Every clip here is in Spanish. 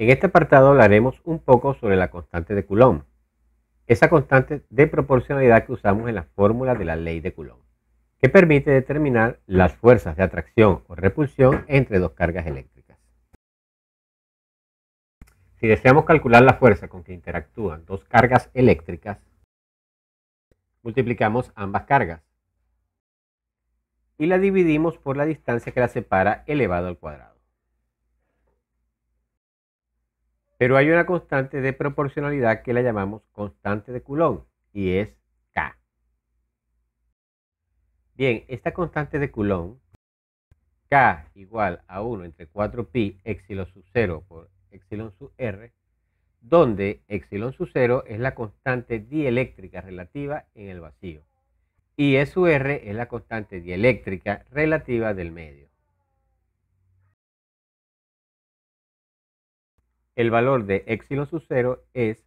En este apartado hablaremos un poco sobre la constante de Coulomb, esa constante de proporcionalidad que usamos en la fórmula de la ley de Coulomb, que permite determinar las fuerzas de atracción o repulsión entre dos cargas eléctricas. Si deseamos calcular la fuerza con que interactúan dos cargas eléctricas, multiplicamos ambas cargas y la dividimos por la distancia que la separa elevado al cuadrado. Pero hay una constante de proporcionalidad que la llamamos constante de Coulomb y es K. Bien, esta constante de Coulomb, K igual a 1 entre 4pi epsilon sub 0 por epsilon sub r, donde epsilon sub 0 es la constante dieléctrica relativa en el vacío y e su r es la constante dieléctrica relativa del medio. el valor de epsilon sub 0 es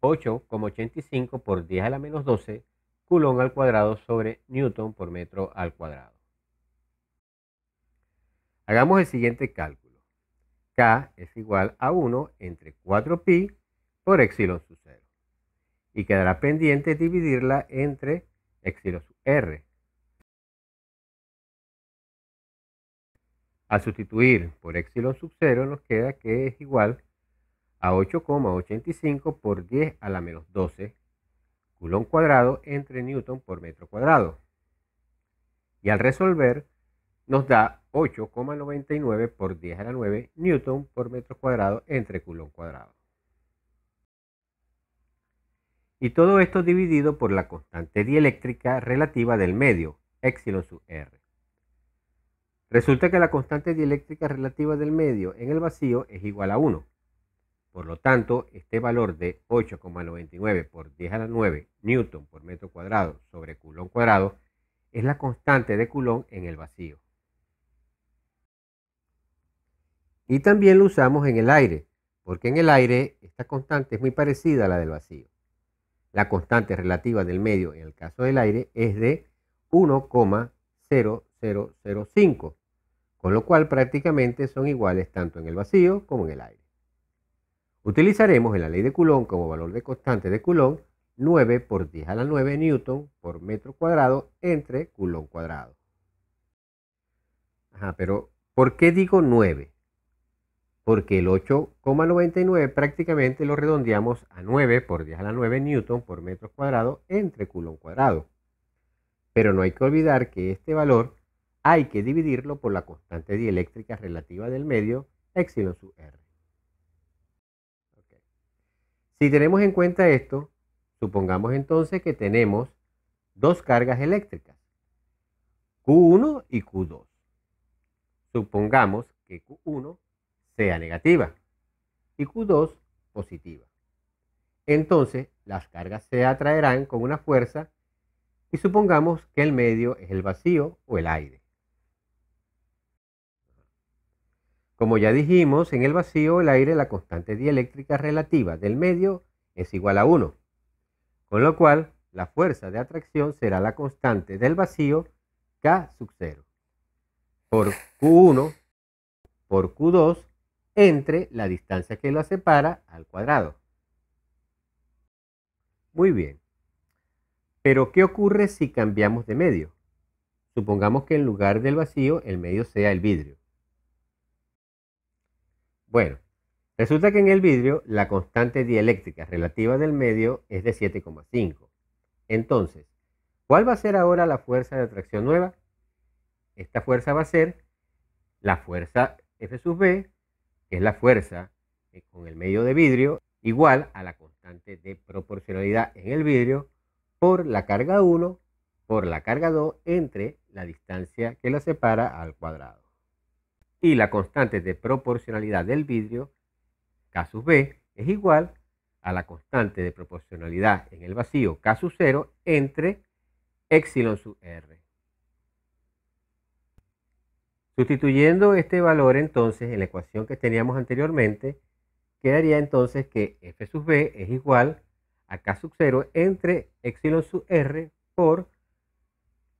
8,85 por 10 a la menos 12 Coulomb al cuadrado sobre Newton por metro al cuadrado. Hagamos el siguiente cálculo. K es igual a 1 entre 4pi por epsilon sub 0. Y quedará pendiente dividirla entre epsilon sub r. Al sustituir por epsilon sub 0 nos queda que es igual a 8,85 por 10 a la menos 12 Coulomb cuadrado entre Newton por metro cuadrado. Y al resolver nos da 8,99 por 10 a la 9 Newton por metro cuadrado entre Coulomb cuadrado. Y todo esto dividido por la constante dieléctrica relativa del medio, epsilon sub r. Resulta que la constante dieléctrica relativa del medio en el vacío es igual a 1. Por lo tanto, este valor de 8,99 por 10 a la 9 newton por metro cuadrado sobre Coulomb cuadrado es la constante de Coulomb en el vacío. Y también lo usamos en el aire, porque en el aire esta constante es muy parecida a la del vacío. La constante relativa del medio en el caso del aire es de 1,0005, con lo cual prácticamente son iguales tanto en el vacío como en el aire. Utilizaremos en la ley de Coulomb como valor de constante de Coulomb 9 por 10 a la 9 newton por metro cuadrado entre Coulomb cuadrado. Ajá, pero ¿por qué digo 9? Porque el 8,99 prácticamente lo redondeamos a 9 por 10 a la 9 newton por metro cuadrado entre Coulomb cuadrado. Pero no hay que olvidar que este valor hay que dividirlo por la constante dieléctrica relativa del medio, epsilon sub r. Si tenemos en cuenta esto, supongamos entonces que tenemos dos cargas eléctricas, Q1 y Q2. Supongamos que Q1 sea negativa y Q2 positiva. Entonces, las cargas se atraerán con una fuerza y supongamos que el medio es el vacío o el aire. Como ya dijimos, en el vacío el aire, la constante dieléctrica relativa del medio es igual a 1, con lo cual la fuerza de atracción será la constante del vacío K sub 0 por Q1 por Q2 entre la distancia que la separa al cuadrado. Muy bien. Pero ¿qué ocurre si cambiamos de medio? Supongamos que en lugar del vacío el medio sea el vidrio. Bueno, resulta que en el vidrio la constante dieléctrica relativa del medio es de 7,5. Entonces, ¿cuál va a ser ahora la fuerza de atracción nueva? Esta fuerza va a ser la fuerza F sub B, que es la fuerza eh, con el medio de vidrio, igual a la constante de proporcionalidad en el vidrio por la carga 1 por la carga 2 entre la distancia que la separa al cuadrado y la constante de proporcionalidad del vidrio, K sub B, es igual a la constante de proporcionalidad en el vacío K sub 0 entre epsilon sub R. Sustituyendo este valor entonces en la ecuación que teníamos anteriormente, quedaría entonces que F sub B es igual a K sub 0 entre epsilon sub R por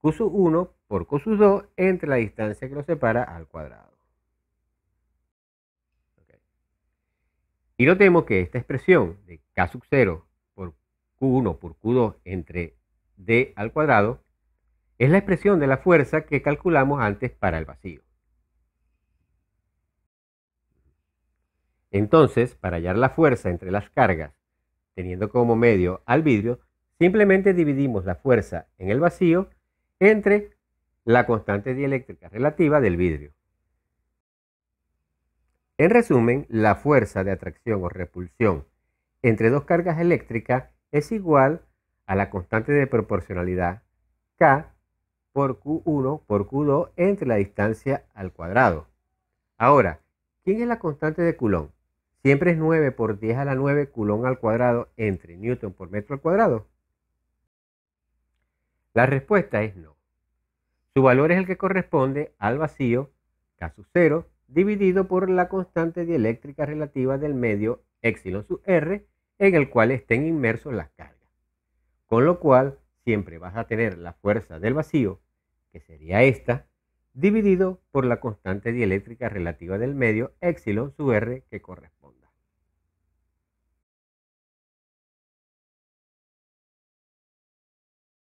Q sub 1 por Q sub 2 entre la distancia que lo separa al cuadrado. Y notemos que esta expresión de K 0 por Q1 por Q2 entre D al cuadrado es la expresión de la fuerza que calculamos antes para el vacío. Entonces, para hallar la fuerza entre las cargas, teniendo como medio al vidrio, simplemente dividimos la fuerza en el vacío entre la constante dieléctrica relativa del vidrio. En resumen, la fuerza de atracción o repulsión entre dos cargas eléctricas es igual a la constante de proporcionalidad K por Q1 por Q2 entre la distancia al cuadrado. Ahora, ¿quién es la constante de Coulomb? Siempre es 9 por 10 a la 9 Coulomb al cuadrado entre Newton por metro al cuadrado. La respuesta es no. Su valor es el que corresponde al vacío, K0, dividido por la constante dieléctrica relativa del medio éxilo sub r en el cual estén inmersos las cargas. Con lo cual, siempre vas a tener la fuerza del vacío, que sería esta, dividido por la constante dieléctrica relativa del medio éxilo sub r que corresponde.